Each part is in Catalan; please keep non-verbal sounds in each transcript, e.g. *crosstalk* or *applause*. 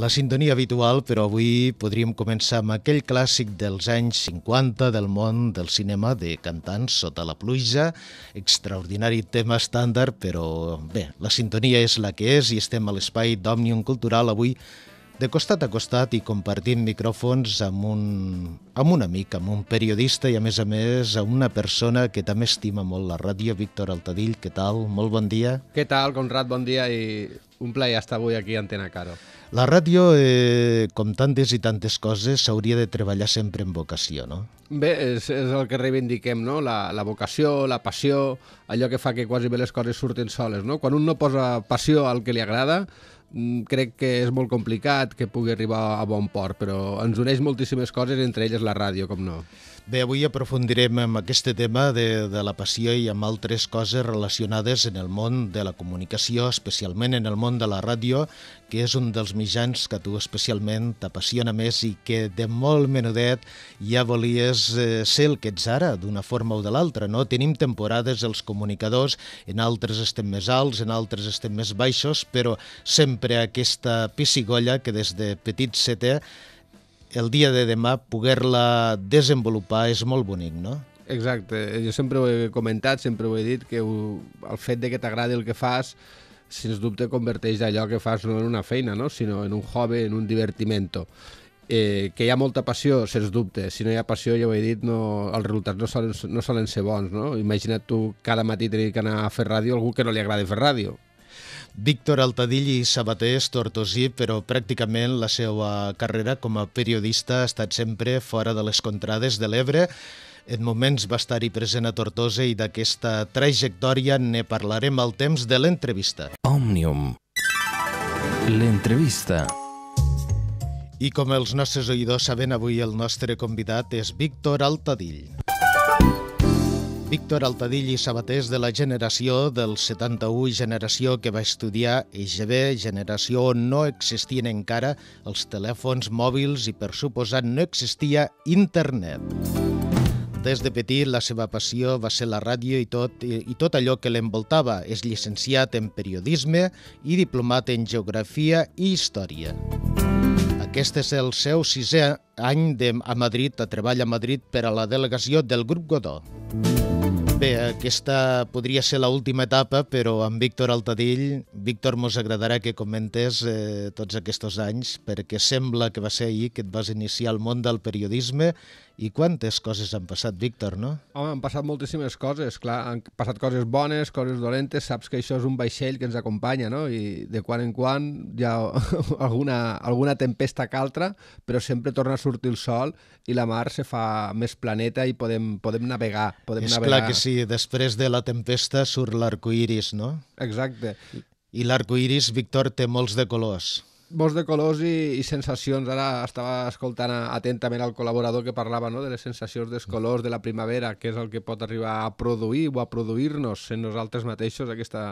la sintonia habitual, però avui podríem començar amb aquell clàssic dels anys 50 del món del cinema de cantants sota la pluja, extraordinari tema estàndard, però bé, la sintonia és la que és i estem a l'espai d'Òmnium Cultural avui de costat a costat i compartint micròfons amb un, amb un amic, amb un periodista i a més a més a una persona que també estima molt la ràdio, Víctor Altadill. Què tal? Molt bon dia. Què tal, Conrad? Bon dia i un plaer estar avui aquí a Antena Caro. La ràdio, eh, com tantes i tantes coses, s'hauria de treballar sempre en vocació, no? Bé, és, és el que reivindiquem, no? La, la vocació, la passió, allò que fa que quasi bé les coses surtin soles, no? Quan un no posa passió al que li agrada, mm, crec que és molt complicat que pugui arribar a bon port, però ens uneix moltíssimes coses, entre elles la ràdio, com no. Bé, avui aprofundirem en aquest tema de, de la passió i amb altres coses relacionades en el món de la comunicació, especialment en el món de la ràdio, que és un dels mitjans que tu especialment t'apassiona més i que de molt menudet ja volies eh, ser el que ets ara, d'una forma o de l'altra. No? Tenim temporades els comunicadors, en altres estem més alts, en altres estem més baixos, però sempre aquesta piscigolla que des de petit setè el dia de demà poder-la desenvolupar és molt bonic, no? Exacte, jo sempre ho he comentat, sempre ho he dit, que el fet de que t'agradi el que fas sens dubte converteix allò que fas no en una feina, no? sinó en un hobby, en un divertimento. Eh, que hi ha molta passió, sens dubte. Si no hi ha passió, ja ho he dit, no, els resultats no solen, no solen ser bons. No? Imagina't tu cada matí tenir que anar a fer ràdio algú que no li agrada fer ràdio. Víctor Altadill i Sabater és tortosí, però pràcticament la seva carrera com a periodista ha estat sempre fora de les contrades de l'Ebre. En moments va estar-hi present a Tortosa i d'aquesta trajectòria ne parlarem al temps de l'entrevista. Òmnium. L'entrevista. I com els nostres oïdors saben, avui el nostre convidat és Víctor Altadill. Víctor Altadill i Sabatés de la generació del 71, generació que va estudiar IGB, generació on no existien encara els telèfons mòbils i, per suposat, no existia internet. Des de petit, la seva passió va ser la ràdio i tot, i, i tot allò que l'envoltava. És llicenciat en periodisme i diplomat en geografia i història. Aquest és el seu sisè any de, a Madrid, a treball a Madrid per a la delegació del Grup Godó. Bé, aquesta podria ser l'última etapa, però amb Víctor Altadill, Víctor, mos agradarà que comentes eh, tots aquests anys, perquè sembla que va ser ahir que et vas iniciar al món del periodisme i quantes coses han passat, Víctor, no? Home, han passat moltíssimes coses, clar. Han passat coses bones, coses dolentes. Saps que això és un vaixell que ens acompanya, no? I de quan en quan hi ha *laughs* alguna, alguna tempesta que altra, però sempre torna a sortir el sol i la mar se fa més planeta i podem, podem navegar. Podem és navegar. clar que sí, després de la tempesta surt l'arcoiris, no? Exacte. I l'arcoiris, Víctor, té molts de colors molts de colors i, i sensacions. Ara estava escoltant atentament al col·laborador que parlava no? de les sensacions dels colors de la primavera, que és el que pot arribar a produir o a produir-nos en nosaltres mateixos aquesta,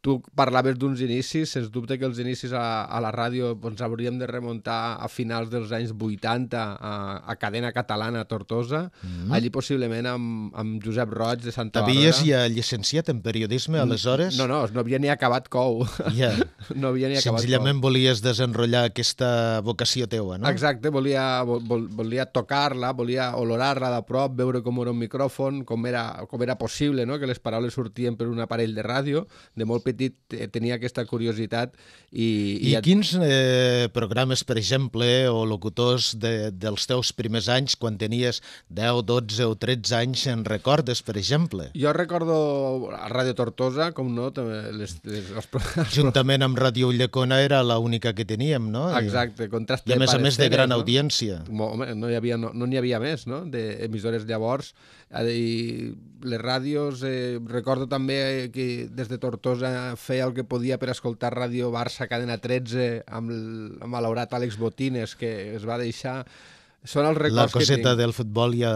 Tu parlaves d'uns inicis, sens dubte que els inicis a, a la ràdio ens hauríem de remuntar a finals dels anys 80 a, a Cadena Catalana a Tortosa, mm -hmm. allí possiblement amb, amb Josep Roig de Santa Bàrbara. T'havies ja llicenciat en periodisme aleshores? No, no, no havia ni acabat cou. Yeah. *laughs* no havia ni acabat Senzillament cou. volies desenrotllar aquesta vocació teua, no? Exacte, volia, vol, volia tocar-la, volia olorar-la de prop, veure com era un micròfon, com era, com era possible no? que les paraules sortien per un aparell de ràdio, de molt petit eh, tenia aquesta curiositat. I, I, I et... quins eh, programes, per exemple, o locutors de, dels teus primers anys, quan tenies 10, 12 o 13 anys, en recordes, per exemple? Jo recordo a Ràdio Tortosa, com no, també les, les, els... *laughs* Juntament amb Ràdio Ullacona era la única que teníem, no? Exacte, contrast I a més a més de gran no? audiència. no n'hi havia, no, no havia més, no?, d'emissores llavors i les ràdios, eh, recordo també eh, que des de Tortosa feia el que podia per escoltar Ràdio Barça Cadena 13 amb, el, malaurat Àlex Botines, que es va deixar són els records La coseta del futbol ja,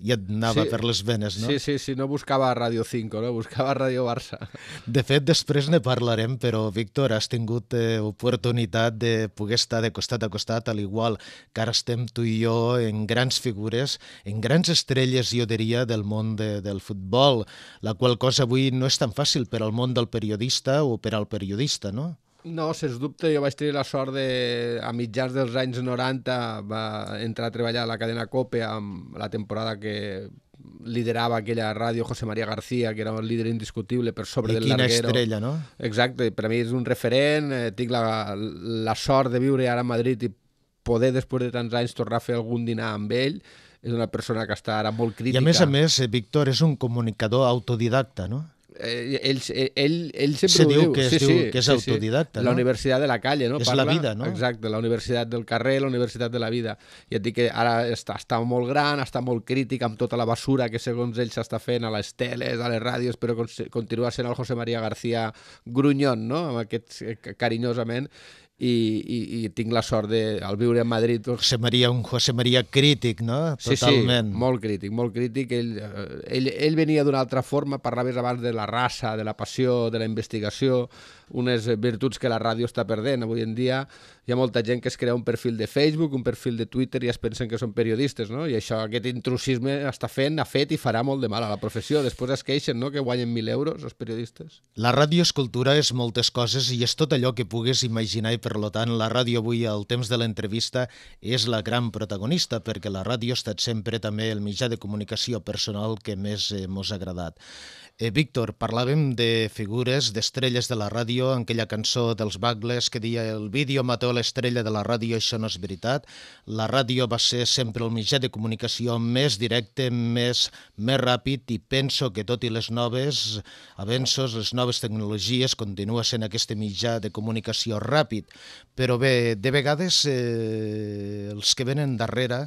ja et anava sí, per les venes, no? Sí, sí, sí, no buscava Radio 5, no? buscava Radio Barça. De fet, després ne parlarem, però, Víctor, has tingut eh, oportunitat de poder estar de costat a costat, al igual que ara estem tu i jo en grans figures, en grans estrelles, jo diria, del món de, del futbol, la qual cosa avui no és tan fàcil per al món del periodista o per al periodista, no? No, sens dubte, jo vaig tenir la sort de, a mitjans dels anys 90, va entrar a treballar a la cadena COPE amb la temporada que liderava aquella ràdio José María García, que era un líder indiscutible per sobre I del quina estrella, no? Exacte, per a mi és un referent, eh, tinc la, la sort de viure ara a Madrid i poder, després de tants anys, tornar a fer algun dinar amb ell, és una persona que està ara molt crítica. I a més a més, eh, Víctor, és un comunicador autodidacta, no? Eh, ell, eh, ell, ell sempre se ho diu. Que sí, diu sí, que és sí, autodidacta, sí. no? La universitat de la calle, no? És Parla, la vida, no? Exacte, la universitat del carrer, la universitat de la vida. I et dic que ara està, està molt gran, està molt crític amb tota la basura que segons ell s'està fent a les teles, a les ràdios, però continua sent el José María García Grunyón, no? Amb aquest, eh, carinyosament, i, i, i tinc la sort de, al viure a Madrid... Doncs... José María, un José María crític, no? Totalment. Sí, sí, molt crític, molt crític. Ell, eh, ell, ell venia d'una altra forma, parlaves abans de la raça, de la passió, de la investigació, unes virtuts que la ràdio està perdent. Avui en dia hi ha molta gent que es crea un perfil de Facebook, un perfil de Twitter i es pensen que són periodistes, no? I això, aquest intrusisme està fent, ha fet i farà molt de mal a la professió. Després es queixen, no?, que guanyen 1.000 euros els periodistes. La ràdio és cultura, és moltes coses i és tot allò que pugues imaginar i, per tant, la ràdio avui, al temps de l'entrevista, és la gran protagonista perquè la ràdio ha estat sempre també el mitjà de comunicació personal que més eh, mos ha agradat. Eh, Víctor, parlàvem de figures, d'estrelles de la ràdio situació en aquella cançó dels Bagles que deia el vídeo mató l'estrella de la ràdio, això no és veritat. La ràdio va ser sempre el mitjà de comunicació més directe, més, més ràpid i penso que tot i les noves avenços, les noves tecnologies, continua sent aquest mitjà de comunicació ràpid. Però bé, de vegades eh, els que venen darrere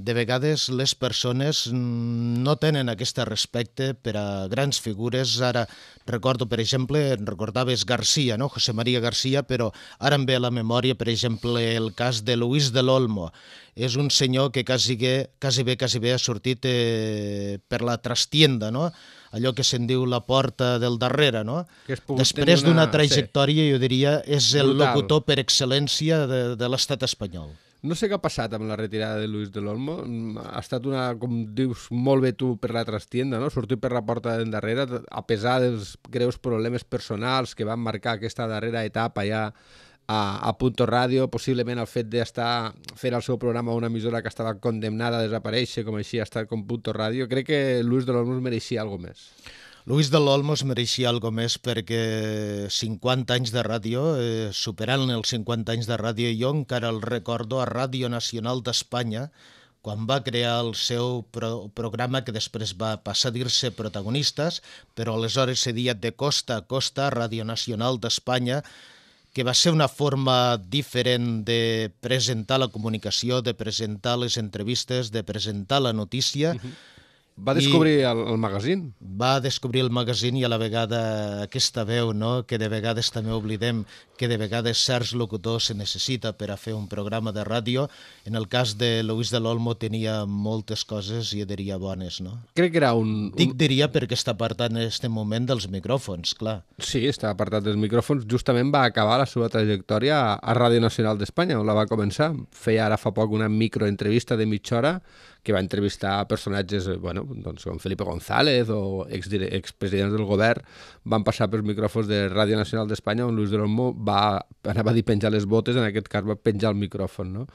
de vegades les persones no tenen aquest respecte per a grans figures. Ara recordo, per exemple, recordaves Garcia, no? José María García, però ara em ve a la memòria, per exemple, el cas de Luis de l'Olmo. És un senyor que quasi, que, quasi bé, quasi bé ha sortit eh, per la trastienda, no? allò que se'n diu la porta del darrere, no? Després d'una una trajectòria, sí. jo diria, és el Total. locutor per excel·lència de, de l'estat espanyol. No sé què ha passat amb la retirada de Luis de l'Olmo. Mm, ha estat una, com dius molt bé tu, per la trastienda, no? Sortir per la porta d'endarrere, a pesar dels greus problemes personals que van marcar aquesta darrera etapa ja a, a Punto Ràdio, possiblement el fet d'estar fent el seu programa a una emissora que estava condemnada a desaparèixer, com així ha estat com Punto Ràdio, crec que Luis de l'Olmo mereixia alguna més. Luis de es mereixia algo més perquè 50 anys de ràdio, eh, superant els 50 anys de ràdio, jo encara el recordo a Ràdio Nacional d'Espanya, quan va crear el seu pro programa que després va passar a dir-se Protagonistes, però aleshores se dia de costa a costa Ràdio Nacional d'Espanya, que va ser una forma diferent de presentar la comunicació, de presentar les entrevistes, de presentar la notícia, uh -huh va descobrir el, el magazín? Va descobrir el magazín i a la vegada aquesta veu, no? que de vegades també oblidem que de vegades certs locutors se necessita per a fer un programa de ràdio. En el cas de Luis de l'Olmo tenia moltes coses i diria bones. No? Crec que era un... un... Dic diria perquè està apartat en aquest moment dels micròfons, clar. Sí, està apartat dels micròfons. Justament va acabar la seva trajectòria a Ràdio Nacional d'Espanya, on la va començar. Feia ara fa poc una microentrevista de mitja hora que va entrevistar personatges eh, bueno, doncs, com Felipe González o expresidents del govern, van passar pels micròfons de Ràdio Nacional d'Espanya on Luis Dromo va, anava a dir penjar les botes, en aquest cas va penjar el micròfon, no?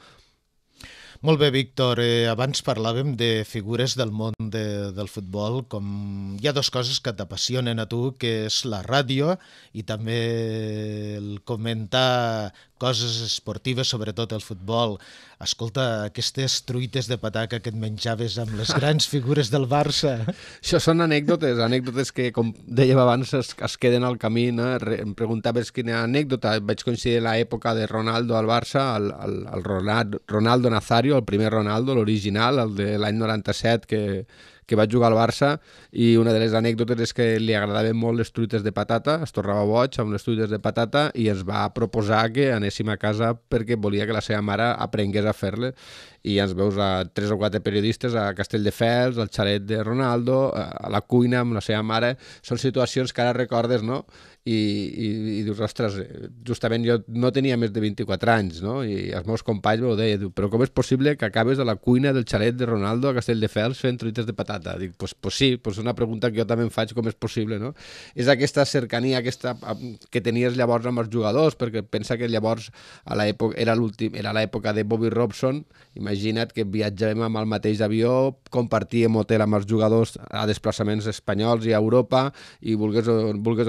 Molt bé, Víctor. Eh, abans parlàvem de figures del món de, del futbol, com hi ha dues coses que t'apassionen a tu, que és la ràdio i també el comentar coses esportives, sobretot el futbol. Escolta, aquestes truites de pataca que et menjaves amb les *laughs* grans figures del Barça. Això són anècdotes, anècdotes que, com dèiem abans, es, es queden al camí. No? Em preguntaves quina anècdota. Vaig coincidir l'època de Ronaldo al Barça, el, el, el Ronaldo Nazario, el primer Ronaldo, l'original, el de l'any 97, que que va jugar al Barça i una de les anècdotes és que li agradaven molt les truites de patata, es tornava boig amb les truites de patata i es va proposar que anéssim a casa perquè volia que la seva mare aprengués a fer-les i ens veus a tres o quatre periodistes a Castelldefels, al xalet de Ronaldo, a la cuina amb la seva mare, són situacions que ara recordes, no? i, i, i dius, ostres, eh, justament jo no tenia més de 24 anys, no? I els meus companys m'ho deien, diu, però com és possible que acabes a la cuina del xalet de Ronaldo a Castelldefels fent truites de patata? Dic, pues, pues sí, pues una pregunta que jo també em faig, com és possible, no? És aquesta cercania aquesta, que tenies llavors amb els jugadors, perquè pensa que llavors a l'època era l'últim, era l'època de Bobby Robson, imagina't que viatjàvem amb el mateix avió, compartíem hotel amb els jugadors a desplaçaments espanyols i a Europa, i vulgues, vulgues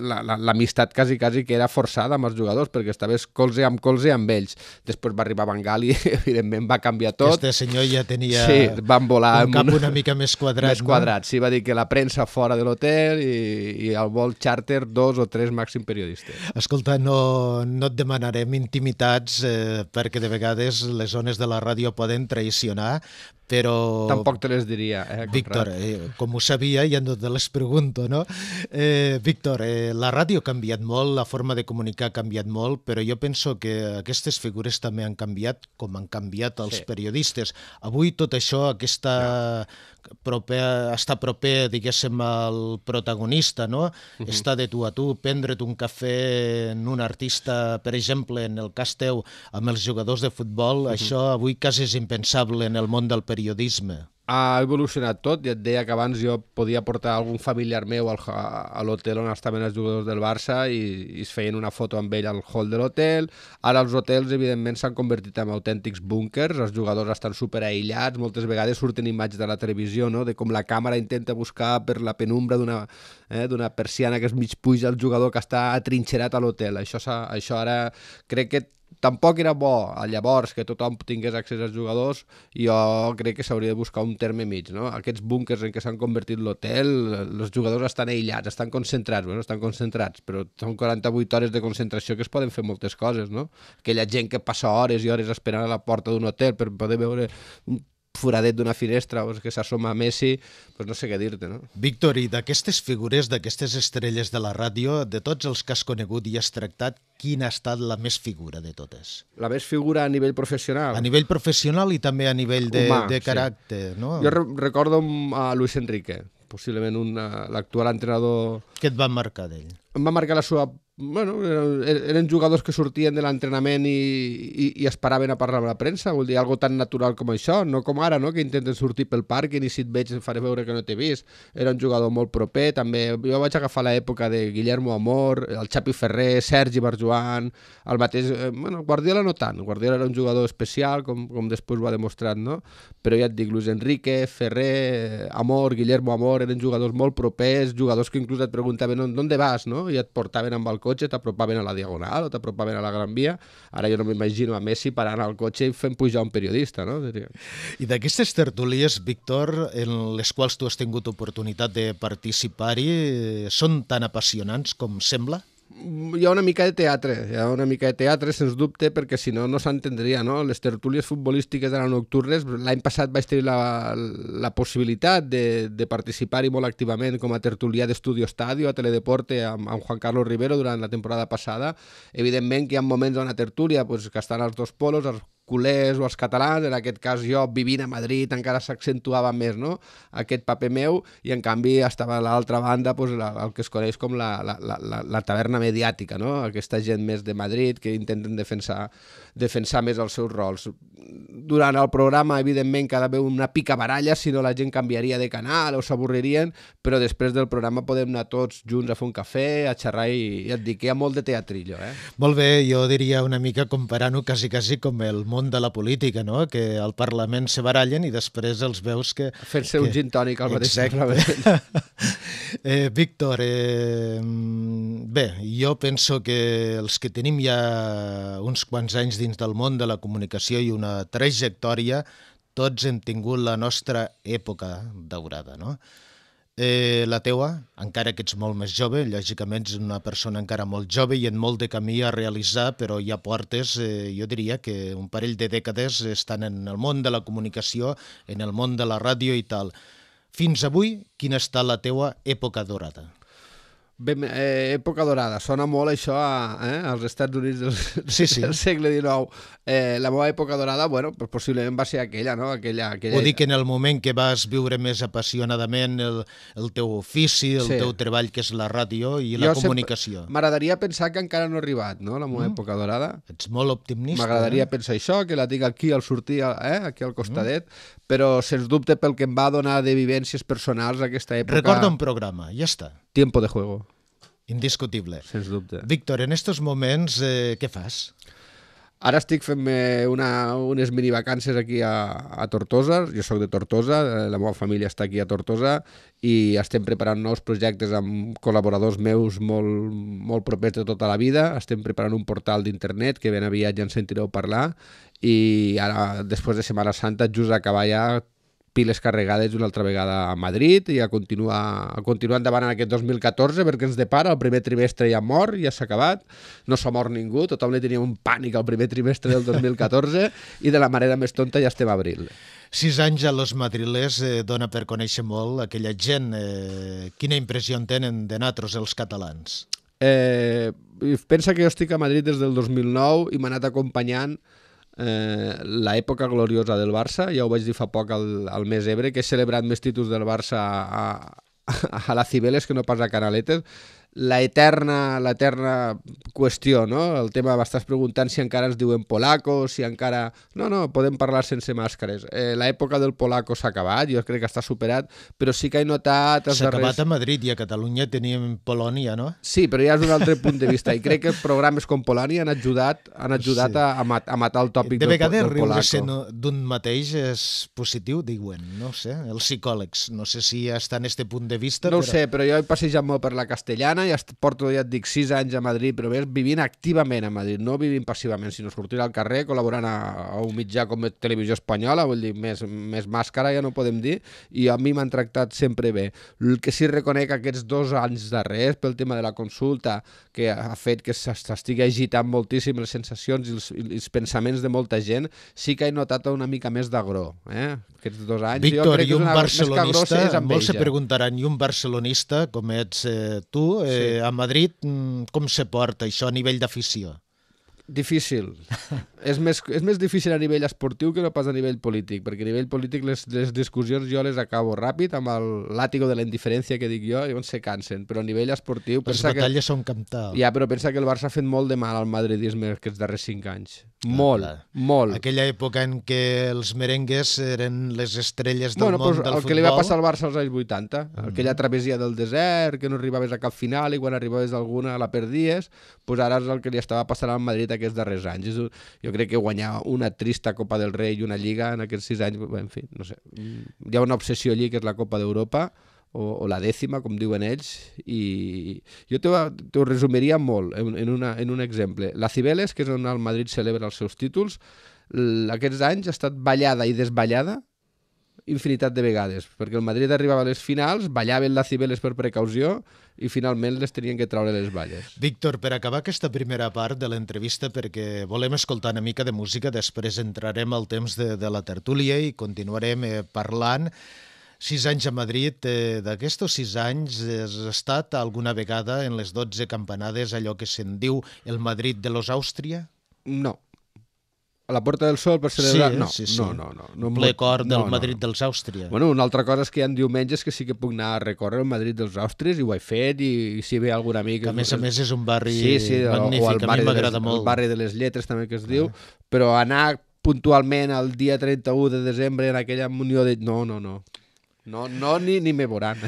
la l'amistat la, quasi, quasi que era forçada amb els jugadors, perquè estaves colze amb colze amb ells. Després va arribar Van i, *laughs* evidentment, va canviar tot. Este senyor ja tenia sí, van volar un cap una mica més quadrat. Més no? sí, va dir que la premsa fora de l'hotel i, i el vol charter dos o tres màxim periodistes. Escolta, no, no et demanarem intimitats eh, perquè de vegades les zones de la ràdio poden traicionar, però... Tampoc te les diria, eh, Víctor, eh, com ho sabia, ja no te les pregunto, no? Eh, Víctor, eh, la la ràdio ha canviat molt, la forma de comunicar ha canviat molt, però jo penso que aquestes figures també han canviat com han canviat els sí. periodistes. Avui tot això, aquesta no. proper, està proper, diguéssim, al protagonista, no? Uh -huh. Està de tu a tu, prendre't un cafè en un artista, per exemple, en el cas teu, amb els jugadors de futbol, uh -huh. això avui quasi és impensable en el món del periodisme ha evolucionat tot i et deia que abans jo podia portar algun familiar meu al, a, a l'hotel on estaven els jugadors del Barça i, i es feien una foto amb ell al hall de l'hotel ara els hotels evidentment s'han convertit en autèntics búnkers, els jugadors estan super aïllats, moltes vegades surten imatges de la televisió, no? de com la càmera intenta buscar per la penumbra d'una eh, persiana que es mig puja el jugador que està atrinxerat a l'hotel, això, això ara crec que tampoc era bo llavors que tothom tingués accés als jugadors i jo crec que s'hauria de buscar un terme mig, no? Aquests búnkers en què s'han convertit l'hotel, els jugadors estan aïllats, estan concentrats, bueno, estan concentrats, però són 48 hores de concentració que es poden fer moltes coses, no? Aquella gent que passa hores i hores esperant a la porta d'un hotel per poder veure foradet d'una finestra o que s'assoma Messi, doncs no sé què dir-te, no? Víctor, i d'aquestes figures, d'aquestes estrelles de la ràdio, de tots els que has conegut i has tractat, quina ha estat la més figura de totes? La més figura a nivell professional? A nivell professional i també a nivell de, Humà, de caràcter, sí. no? Jo re recordo a Luis Enrique, possiblement l'actual entrenador... Què et va marcar d'ell? Em va marcar la seva bueno, eren jugadors que sortien de l'entrenament i, i, i es paraven a parlar amb la premsa, vol dir, algo tan natural com això, no com ara, no?, que intenten sortir pel parc i si et veig et faré veure que no t'he vist. Era un jugador molt proper, també. Jo vaig agafar l'època de Guillermo Amor, el Xapi Ferrer, Sergi Barjoan, el mateix... Eh, bueno, Guardiola no tant, Guardiola era un jugador especial, com, com després ho ha demostrat, no? Però ja et dic, Luis Enrique, Ferrer, Amor, Guillermo Amor, eren jugadors molt propers, jugadors que inclús et preguntaven on, on vas, no? I et portaven amb el cotxe, t'apropaven a la Diagonal o t'apropaven a la Gran Via. Ara jo no m'imagino a Messi parant al cotxe i fent pujar un periodista, no? I d'aquestes tertúlies, Víctor, en les quals tu has tingut oportunitat de participar-hi, eh, són tan apassionants com sembla? hi ha una mica de teatre, hi ha una mica de teatre, sens dubte, perquè si no, no s'entendria, no? Les tertúlies futbolístiques de la nocturnes, l'any passat vaig tenir la, la possibilitat de, de participar-hi molt activament com a tertulià d'Estudio Estadio, a Teledeporte, amb, amb Juan Carlos Rivero durant la temporada passada. Evidentment que hi ha moments d'una tertúlia pues, que estan els dos polos, els culers o els catalans, en aquest cas jo vivint a Madrid encara s'accentuava més no? aquest paper meu i en canvi estava a l'altra banda doncs, la, el que es coneix com la, la, la, la taverna mediàtica, no? aquesta gent més de Madrid que intenten defensar, defensar més els seus rols. Durant el programa, evidentment, cada veu una pica baralla, si no la gent canviaria de canal o s'avorririen, però després del programa podem anar tots junts a fer un cafè, a xerrar i, i et dic que hi ha molt de teatrillo. Eh? Molt bé, jo diria una mica comparant-ho quasi, quasi com el món de la política, no? que al Parlament se barallen i després els veus que... Fer-se que... un gin tònic al mateix Parlament. *laughs* eh, Víctor, eh, bé, jo penso que els que tenim ja uns quants anys dins del món de la comunicació i una trajectòria, tots hem tingut la nostra època daurada, no? eh, la teua, encara que ets molt més jove, lògicament ets una persona encara molt jove i en molt de camí a realitzar, però ja portes, eh, jo diria que un parell de dècades estan en el món de la comunicació, en el món de la ràdio i tal. Fins avui, quina està la teua època dorada? ben, eh, època dorada, sona molt això a, eh, als Estats Units del, sí, *laughs* sí. del segle XIX. Eh, la meva època dorada, bueno, pues possiblement va ser aquella, no? Aquella, aquella... O dir que en el moment que vas viure més apassionadament el, el teu ofici, el sí. teu treball, que és la ràdio i jo la comunicació. M'agradaria pensar que encara no ha arribat, no?, la meva mm. època dorada. Ets molt optimista. M'agradaria eh? pensar això, que la tinc aquí al sortir, eh, aquí al costadet, mm. però sens dubte pel que em va donar de vivències personals aquesta època... Recorda un programa, ja està tiempo de juego. Indiscutible. Sens dubte. Víctor, en estos moments, eh, què fas? Ara estic fent-me una, unes vacances aquí a, a Tortosa. Jo sóc de Tortosa, eh, la meva família està aquí a Tortosa i estem preparant nous projectes amb col·laboradors meus molt, molt propers de tota la vida. Estem preparant un portal d'internet que ben aviat ja en sentireu parlar i ara, després de Setmana Santa, just a acabar ja piles carregades una altra vegada a Madrid i a continuar, a continuar endavant en aquest 2014 perquè ens depara, el primer trimestre ja mort, ja s'ha acabat, no s'ha mort ningú, tothom li tenia un pànic al primer trimestre del 2014 i de la manera més tonta ja estem a abril. Sis anys a los madrilers eh, dona per conèixer molt aquella gent. Eh, quina impressió en tenen de nosaltres, els catalans? Eh, pensa que jo estic a Madrid des del 2009 i m'ha anat acompanyant eh, l'època gloriosa del Barça, ja ho vaig dir fa poc al, al mes Ebre, que he celebrat més títols del Barça a, a, a la Cibeles que no pas a Canaletes, la eterna, la eterna qüestió, no? El tema, m'estàs preguntant si encara ens diuen polaco, si encara... No, no, podem parlar sense màscares. Eh, L'època del polaco s'ha acabat, jo crec que està superat, però sí que he notat... S'ha darrers... acabat a Madrid i a Catalunya teníem Polònia, no? Sí, però ja és un altre punt de vista i crec que programes com Polònia han ajudat, han ajudat sí. a, mat a matar el tòpic de del, del polaco. De vegades riure-se d'un mateix és positiu, diuen, no sé, els psicòlegs. No sé si està en este punt de vista, no però... No sé, però jo he passejat molt per la castellana i ja porto, ja et dic, sis anys a Madrid, però ves vivint activament a Madrid, no vivint passivament, sinó sortir al carrer, col·laborant a, a un mitjà com Televisió Espanyola, vull dir, més, més màscara ja no podem dir, i a mi m'han tractat sempre bé. El que sí reconec aquests dos anys darrers, pel tema de la consulta, que ha fet que s'estigui agitant moltíssim les sensacions i els, i els pensaments de molta gent, sí que he notat una mica més d'agró, eh? Aquests dos anys. Víctor, jo crec i un que és una, barcelonista, molts se preguntaran, i un barcelonista com ets eh, tu, eh, eh, sí. a Madrid mm, com se porta això a nivell d'afició? Difícil. *laughs* és, més, és més difícil a nivell esportiu que no pas a nivell polític, perquè a nivell polític les, les discussions jo les acabo ràpid amb el làtigo de la indiferència que dic jo i on se cansen, però a nivell esportiu... Les batalles que... són camptades. Ja, però pensa que el Barça ha fet molt de mal al madridisme aquests darrers cinc anys. Clar, molt, clar. molt. Aquella època en què els merengues eren les estrelles del bueno, món pues, del el futbol. El que li va passar al Barça als anys 80, mm. aquella travesia del desert, que no arribaves a cap final i quan arribaves alguna la perdies, pues ara és el que li estava passant al Madrid aquests darrers anys. És, jo crec que guanyar una trista Copa del Rei i una Lliga en aquests sis anys, en fi, no sé. Mm, hi ha una obsessió allí que és la Copa d'Europa, o, o la dècima, com diuen ells, i jo t'ho resumiria molt en, en, una, en un exemple. La Cibeles, que és on el Madrid celebra els seus títols, aquests anys ha estat ballada i desballada infinitat de vegades, perquè el Madrid arribava a les finals, ballaven la Cibeles per precaució i finalment les tenien que traure les balles. Víctor, per acabar aquesta primera part de l'entrevista, perquè volem escoltar una mica de música, després entrarem al temps de, de la tertúlia i continuarem eh, parlant sis anys a Madrid, eh, d'aquests sis anys has estat alguna vegada en les 12 campanades allò que se'n diu el Madrid de los Àustria? No, a la Porta del Sol per celebrar... Sí, no, sí, sí. no, no, no. no Ple cor del no, Madrid no, dels Àustria. Bueno, una altra cosa és que hi ha diumenges que sí que puc anar a recórrer el Madrid dels Àustries i ho he fet i, i si ve algun amic... Que a més a més és un barri sí, sí, magnífic, o, o a mi m'agrada molt. El barri de les Lletres també que es diu, ah. però anar puntualment el dia 31 de desembre en aquella munió de... No, no, no. No, no ni, ni me veuran.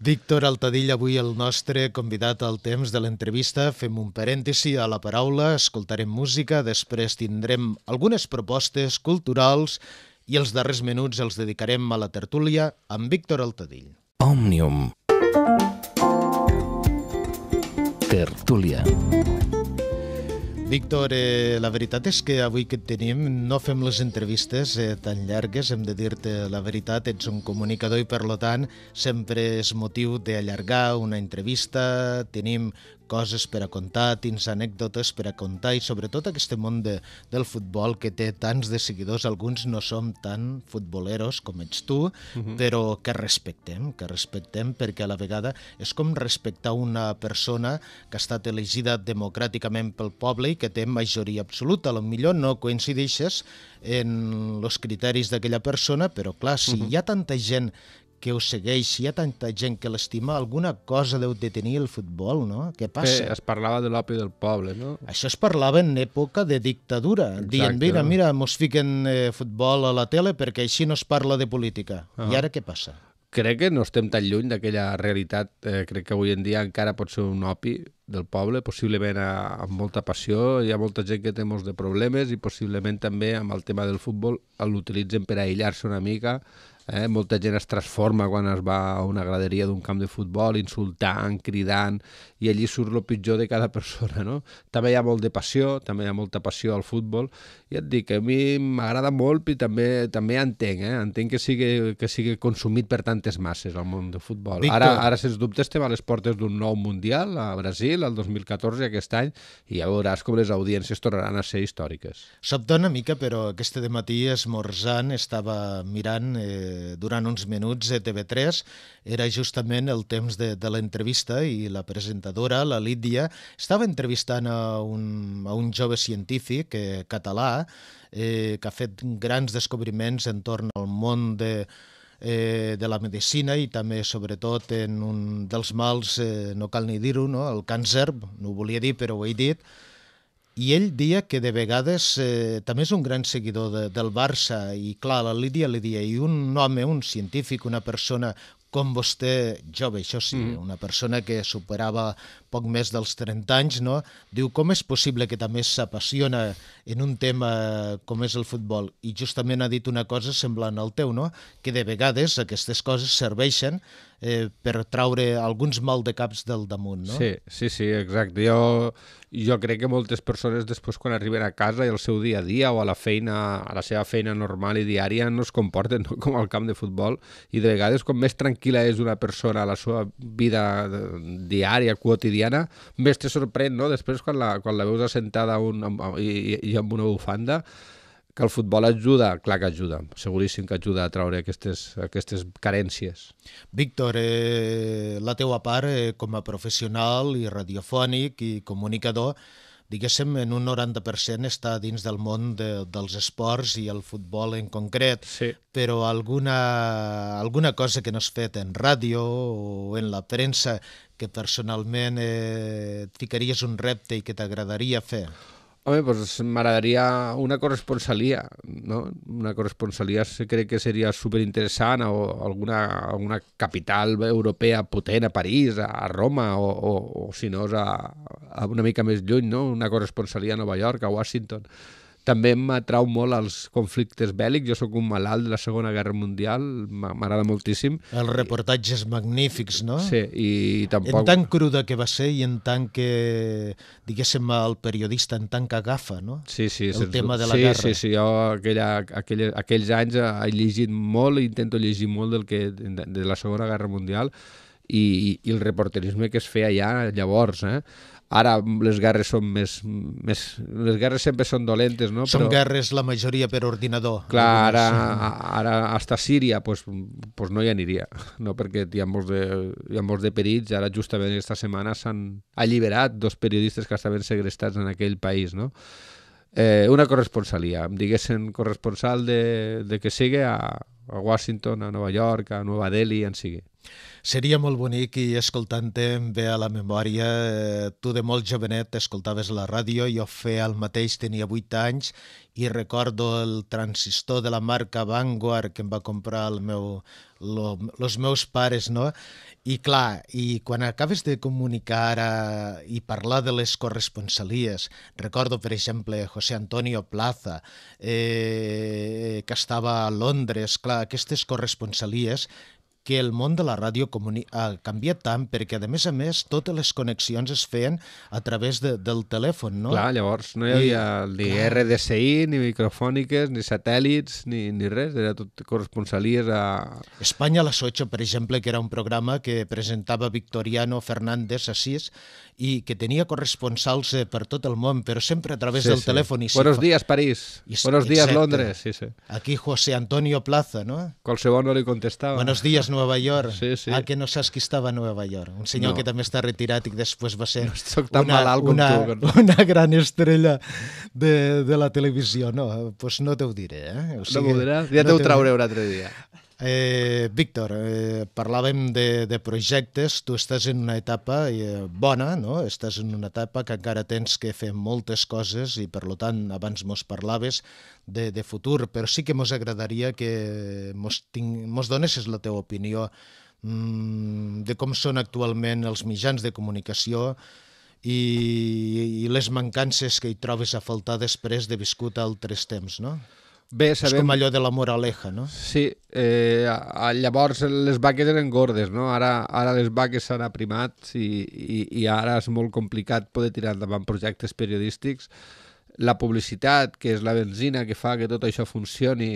Víctor Altadilla, avui el nostre convidat al temps de l'entrevista. Fem un parèntesi a la paraula, escoltarem música, després tindrem algunes propostes culturals i els darrers minuts els dedicarem a la tertúlia amb Víctor Altadill. Òmnium. Tertúlia. Tertúlia. Víctor, eh, la veritat és que avui que et tenim no fem les entrevistes eh, tan llargues, hem de dir-te la veritat, ets un comunicador i per lo tant sempre és motiu d'allargar una entrevista, tenim coses per a contar, tens anècdotes per a contar i sobretot aquest món de, del futbol que té tants de seguidors, alguns no som tan futboleros com ets tu, uh mhm. -huh. però que respectem, que respectem perquè a la vegada és com respectar una persona que ha estat elegida democràticament pel poble i que té majoria absoluta. A millor no coincideixes en els criteris d'aquella persona, però clar, si uh mhm. -huh. hi ha tanta gent que ho segueix, hi ha tanta gent que l'estima, alguna cosa deu de tenir el futbol, no? Què passa? Bé, es parlava de l'opi del poble, no? Això es parlava en època de dictadura, Exacte, dient, mira, mira, mos fiquen eh, futbol a la tele perquè així no es parla de política. Ah. I ara què passa? Crec que no estem tan lluny d'aquella realitat. Eh, crec que avui en dia encara pot ser un opi del poble, possiblement a, amb molta passió. Hi ha molta gent que té molts de problemes i possiblement també amb el tema del futbol l'utilitzen per aïllar-se una mica, Eh? Molta gent es transforma quan es va a una graderia d'un camp de futbol insultant, cridant, i allí surt el pitjor de cada *laughs* persona. No? També hi ha molt de passió, també hi ha molta passió al futbol, i et dic que a mi m'agrada molt i també també entenc, eh? entenc que sigui, que sigui consumit per tantes masses al món del futbol. Victor. Ara, ara, sens dubte, estem a les portes d'un nou Mundial a Brasil, el 2014, aquest any, i ja veuràs com les audiències tornaran a ser històriques. Sobte una mica, però aquesta de matí esmorzant estava mirant eh, durant uns minuts a e TV3. Era justament el temps de, de l'entrevista i la presentadora, la Lídia, estava entrevistant a un, a un jove científic eh, català eh, que ha fet grans descobriments entorn al món de, eh, de la medicina i també sobretot en un dels mals, eh, no cal ni dir-ho, no? el càncer, no ho volia dir però ho he dit, i ell dia que de vegades eh, també és un gran seguidor de, del Barça i clar, la Lídia li deia i un home, un científic, una persona com vostè, jove, això sí, mm. una persona que superava poc més dels 30 anys, no? diu com és possible que també s'apassiona en un tema com és el futbol? I justament ha dit una cosa semblant al teu, no? que de vegades aquestes coses serveixen eh, per traure alguns mal de caps del damunt, no? Sí, sí, sí, exacte. Jo, jo crec que moltes persones després quan arriben a casa i al seu dia a dia o a la feina, a la seva feina normal i diària no es comporten no? com al camp de futbol i de vegades com més tranquil·la és una persona a la seva vida eh, diària, quotidiana, més te sorprèn, no? Després quan la, quan la veus assentada un, i, i amb una bufanda, que el futbol ajuda, clar que ajuda, seguríssim que ajuda a treure aquestes, aquestes carències. Víctor, eh, la teua part eh, com a professional i radiofònic i comunicador, diguéssim, en un 90% està dins del món de, dels esports i el futbol en concret, sí. però alguna, alguna cosa que no has fet en ràdio o en la premsa que personalment eh, et ficaries un repte i que t'agradaria fer? Home, doncs m'agradaria una corresponsalia, no? Una corresponsalia crec que seria superinteressant o alguna, alguna capital europea potent a París, a Roma o, o, o si no, a, a una mica més lluny, no? Una corresponsalia a Nova York, a Washington. També m'atrau molt els conflictes bèl·lics. Jo sóc un malalt de la Segona Guerra Mundial, m'agrada moltíssim. Els reportatges magnífics, no? Sí, i, tampoc... En tan cruda que va ser i en tant que, diguéssim, el periodista, en tant que agafa, no? Sí, sí. El tema de la sí, guerra. Sí, sí, jo aquella, aquella, aquells anys he llegit molt, intento llegir molt del que, de, de la Segona Guerra Mundial, i, i el reporterisme que es feia allà llavors. Eh? Ara les guerres són més, més... Les guerres sempre són dolentes, no? Són Però... guerres la majoria per ordinador. Clar, ara, ara hasta Síria pues, pues no hi aniria, no? perquè hi ha, molts de, hi ha molts de perits. Ara justament aquesta setmana s'han alliberat dos periodistes que estaven segrestats en aquell país, no? Eh, una corresponsalia, em diguessin corresponsal de, de que sigui a, a Washington, a Nova York, a Nova Delhi, en sigui. Seria molt bonic i escoltant-te em ve a la memòria. Eh, tu de molt jovenet escoltaves la ràdio, jo feia el mateix, tenia 8 anys i recordo el transistor de la marca Vanguard que em va comprar el meu, lo, los meus pares, no? I clar, i quan acabes de comunicar a, eh, i parlar de les corresponsalies, recordo, per exemple, José Antonio Plaza, eh, que estava a Londres, clar, aquestes corresponsalies que el món de la ràdio ha canviat tant perquè, a més a més, totes les connexions es feien a través de, del telèfon, no? Clar, llavors no hi havia I, ni clar. RDSI, ni microfòniques, ni satèl·lits, ni, ni res, era tot corresponsalies a... Espanya a les 8, per exemple, que era un programa que presentava Victoriano Fernández 6 i que tenia corresponsals eh, per tot el món, però sempre a través sí, del sí. telèfon. I Buenos fa... dies, París. I... Buenos dies, Londres. Sí, sí. Aquí José Antonio Plaza, no? Qualsevol no li contestava. Buenos dies, Nova York, sí, sí. el que no saps qui estava a Nova York. Un senyor no. que també està retirat i que després va ser no tan una, malalt com una, tu, no? *laughs* una gran estrella de, de la televisió. No, doncs pues no t'ho diré. Eh? O sigui, no ho diràs? Ja no t'ho trauré un altre dia. Eh, Víctor, eh, parlàvem de, de projectes, tu estàs en una etapa eh, bona, no? estàs en una etapa que encara tens que fer moltes coses i per lo tant abans mos parlaves de, de futur, però sí que mos agradaria que mos, ting, mos donessis la teva opinió mm, de com són actualment els mitjans de comunicació, i, i les mancances que hi trobes a faltar després de viscut altres temps, no? Bé, sabem... És com allò de la moraleja, no? Sí, eh, llavors les vaques eren gordes, no? Ara, ara les vaques s'han aprimat i, i, i ara és molt complicat poder tirar endavant projectes periodístics. La publicitat, que és la benzina que fa que tot això funcioni,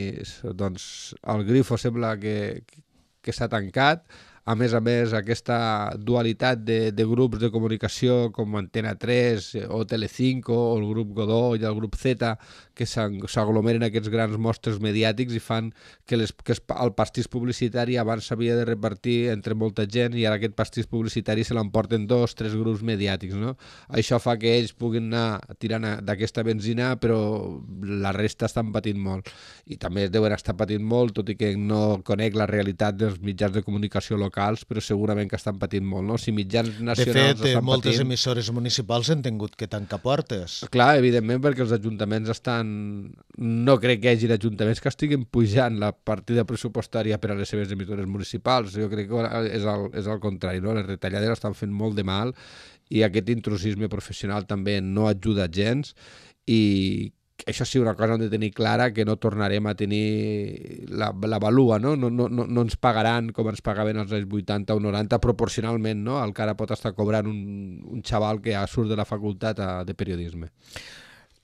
doncs el grifo sembla que, que s'ha tancat a més a més, aquesta dualitat de, de grups de comunicació com Antena 3 o Telecinco o el grup Godó i el grup Z que s'aglomeren aquests grans mostres mediàtics i fan que, les, que el pastís publicitari abans s'havia de repartir entre molta gent i ara aquest pastís publicitari se l'emporten dos, tres grups mediàtics. No? Això fa que ells puguin anar tirant d'aquesta benzina però la resta estan patint molt. I també deuen estar patint molt, tot i que no conec la realitat dels mitjans de comunicació locals locals, però segurament que estan patint molt, no? Si mitjans nacionals De fet, eh, moltes patint... emissores municipals han tingut que tancar portes. Clar, evidentment, perquè els ajuntaments estan... No crec que hi hagi ajuntaments que estiguin pujant la partida pressupostària per a les seves emissores municipals. Jo crec que és el, és el contrari, no? Les retallades estan fent molt de mal i aquest intrusisme professional també no ajuda gens i això sí, una cosa hem de tenir clara, que no tornarem a tenir la, la valua, no? No, no, no, ens pagaran com ens pagaven els anys 80 o 90 proporcionalment, no? El que ara pot estar cobrant un, un xaval que ja surt de la facultat a, de periodisme.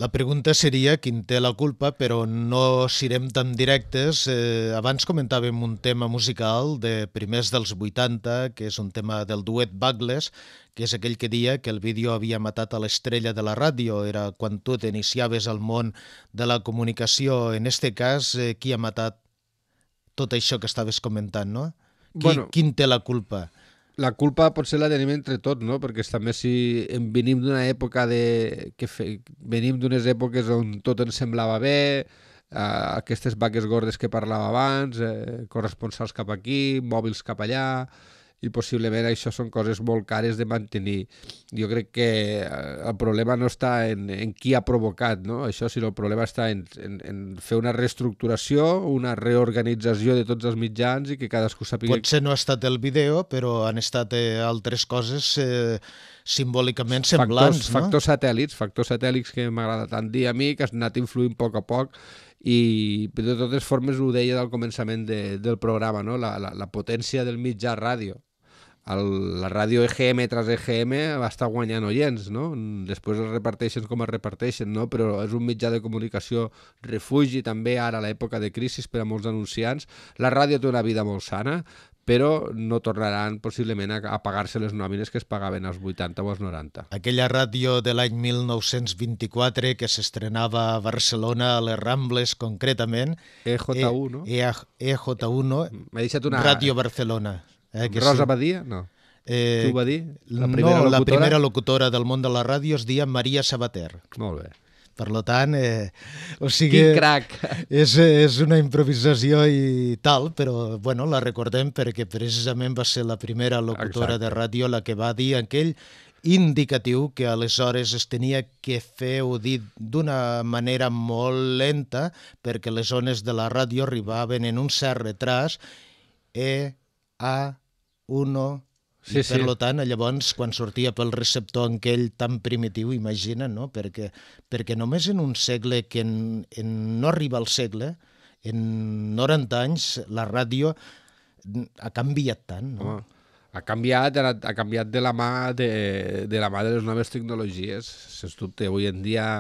La pregunta seria quin té la culpa, però no sirem tan directes. Eh, abans comentàvem un tema musical de primers dels 80, que és un tema del duet Bagles, que és aquell que dia que el vídeo havia matat a l'estrella de la ràdio, era quan tu t'iniciaves al món de la comunicació. En este cas, eh, qui ha matat tot això que estaves comentant, no? Qui, bueno, quin té la culpa? la culpa potser la tenim entre tots, no? Perquè també si venim d'una època de... que fe... venim d'unes èpoques on tot ens semblava bé, eh, aquestes vaques gordes que parlava abans, eh, corresponsals cap aquí, mòbils cap allà i possiblement això són coses molt cares de mantenir. Jo crec que eh, el problema no està en, en qui ha provocat no? això, sinó el problema està en, en, en fer una reestructuració, una reorganització de tots els mitjans i que cadascú sàpiga... Potser no ha estat el vídeo, però han estat eh, altres coses eh, simbòlicament semblants. Factors, no? factors satèl·lits, factors satèl·lits que m'agrada tant dir a mi, que has anat influint a poc a poc i de totes formes ho deia del començament de, del programa, no? la, la, la potència del mitjà ràdio el, la ràdio EGM tras EGM va estar guanyant oients, no? Després es reparteixen com es reparteixen, no? Però és un mitjà de comunicació refugi també ara a l'època de crisi per a molts anunciants. La ràdio té una vida molt sana, però no tornaran possiblement a, pagar-se les nòmines que es pagaven als 80 o als 90. Aquella ràdio de l'any 1924 que s'estrenava a Barcelona, a les Rambles concretament... EJ1. E, e, EJ1, m'ha e una... Ràdio Barcelona. Eh, que Rosa sí. Badia? No. Eh, tu ho va dir? La primera, no, locutora? la primera locutora del món de la ràdio es dia Maria Sabater. Molt bé. Per tant, eh, o sigui, Quin crac! És, és una improvisació i tal, però bueno, la recordem perquè precisament va ser la primera locutora Exacte. de ràdio la que va dir aquell indicatiu que aleshores es tenia que fer o dir d'una manera molt lenta perquè les zones de la ràdio arribaven en un cert retras e, a, 1, Sí, I per sí. tant, llavors, quan sortia pel receptor aquell tan primitiu, imagina, no? Perquè, perquè només en un segle que en, en no arriba al segle, en 90 anys, la ràdio ha canviat tant, no? Home, ha canviat, ha canviat de la mà de, de la mà de les noves tecnologies, sens dubte. Avui en dia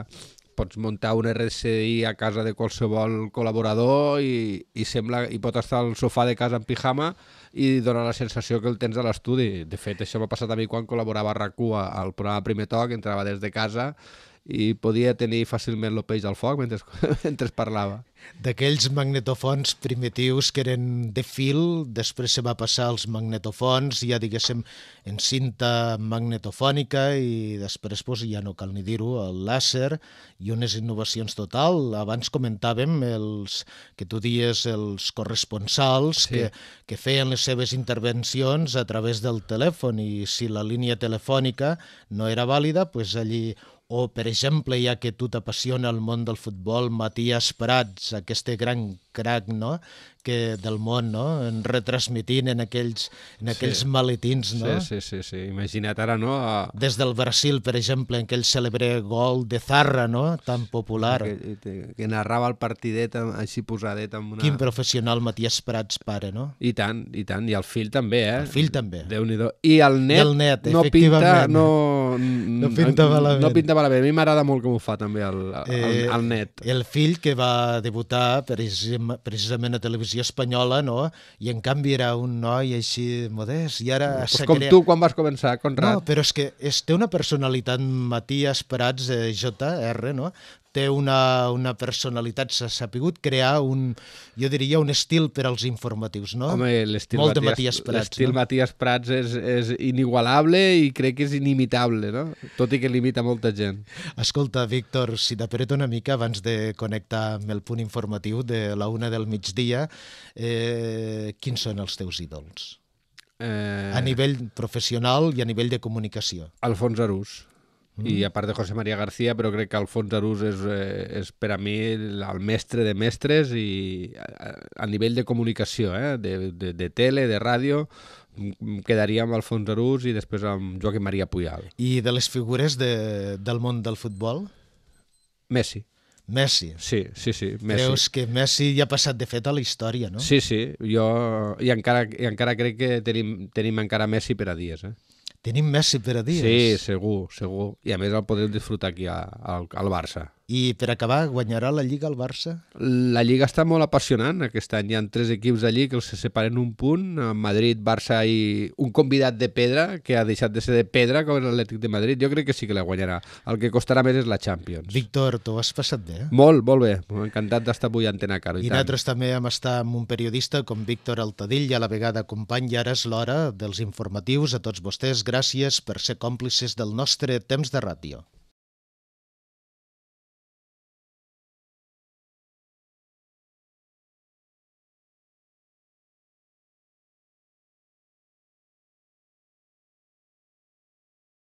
pots muntar un RSI a casa de qualsevol col·laborador i, i, sembla, i pot estar al sofà de casa en pijama i dona la sensació que el tens a l'estudi. De fet, això m'ha passat a mi quan col·laborava a RAC1 al programa Primer Toc, entrava des de casa i podia tenir fàcilment el peix al foc mentre, *laughs* mentre parlava. D'aquells magnetofons primitius que eren de fil, després se va passar als magnetofons, ja diguéssim, en cinta magnetofònica i després, pues, doncs, ja no cal ni dir-ho, el làser i unes innovacions total. Abans comentàvem els que tu dies els corresponsals sí. que, que feien les seves intervencions a través del telèfon i si la línia telefònica no era vàlida, pues doncs, allí o, per exemple, ja que tu t'apassiona el món del futbol, Matías Prats, aquest gran crac no? que del món, no? En retransmitint en aquells, en aquells sí. maletins, no? Sí, sí, sí, sí. Imagina't ara, no? A... Des del Brasil, per exemple, en aquell celebre gol de Zarra, no? Tan popular. Que, que narrava el partidet així posadet amb una... Quin professional Matías Prats, pare, no? I tant, i tant. I el fill també, eh? El fill també. déu nhi I el net, I el net no pinta... No, no pinta malament. No pinta malament. A mi m'agrada molt com ho fa també el, el, eh, el net. El fill que va debutar precisament a televisió televisió espanyola, no? I en canvi era un noi així modest i ara... Pues com crea... tu quan vas començar, Conrad. No, però és que és, té una personalitat Matías Prats eh, JR, no? té una, una personalitat, s'ha sapigut crear un, jo diria, un estil per als informatius, no? Home, l'estil Matías, Matías Prats, l'estil no? Matías Prats és, és inigualable i crec que és inimitable, no? Tot i que limita molta gent. Escolta, Víctor, si t'apreto una mica abans de connectar amb el punt informatiu de la una del migdia, eh, quins són els teus ídols? Eh... A nivell professional i a nivell de comunicació. Alfons Arús. Mm. I a part de José María García, però crec que Alfons Arús és, eh, és per a mi el mestre de mestres i a, a nivell de comunicació, eh? de, de, de tele, de ràdio, quedaria amb Alfons Arús i després amb Joaquim Maria Puyal. I de les figures de, del món del futbol? Messi. Messi. Sí, sí, sí. Messi. Creus que Messi ja ha passat de fet a la història, no? Sí, sí. Jo, I encara, i encara crec que tenim, tenim encara Messi per a dies, eh? Tenim Messi per a dies. Sí, segur, segur. I a més el podrem disfrutar aquí a, a, al Barça. I per acabar, guanyarà la Lliga el Barça? La Lliga està molt apassionant aquest any. Hi ha tres equips allí que els se separen un punt, eh, Madrid, Barça i un convidat de pedra, que ha deixat de ser de pedra, com és l'Atlètic de Madrid. Jo crec que sí que la guanyarà. El que costarà més és la Champions. Víctor, t'ho has passat bé. Eh? Molt, molt bé. Encantat d'estar avui a Antena Caro. I, I nosaltres també hem estat amb un periodista com Víctor Altadill, i a la vegada company, i ara és l'hora dels informatius. A tots vostès, gràcies per ser còmplices del nostre temps de ràdio.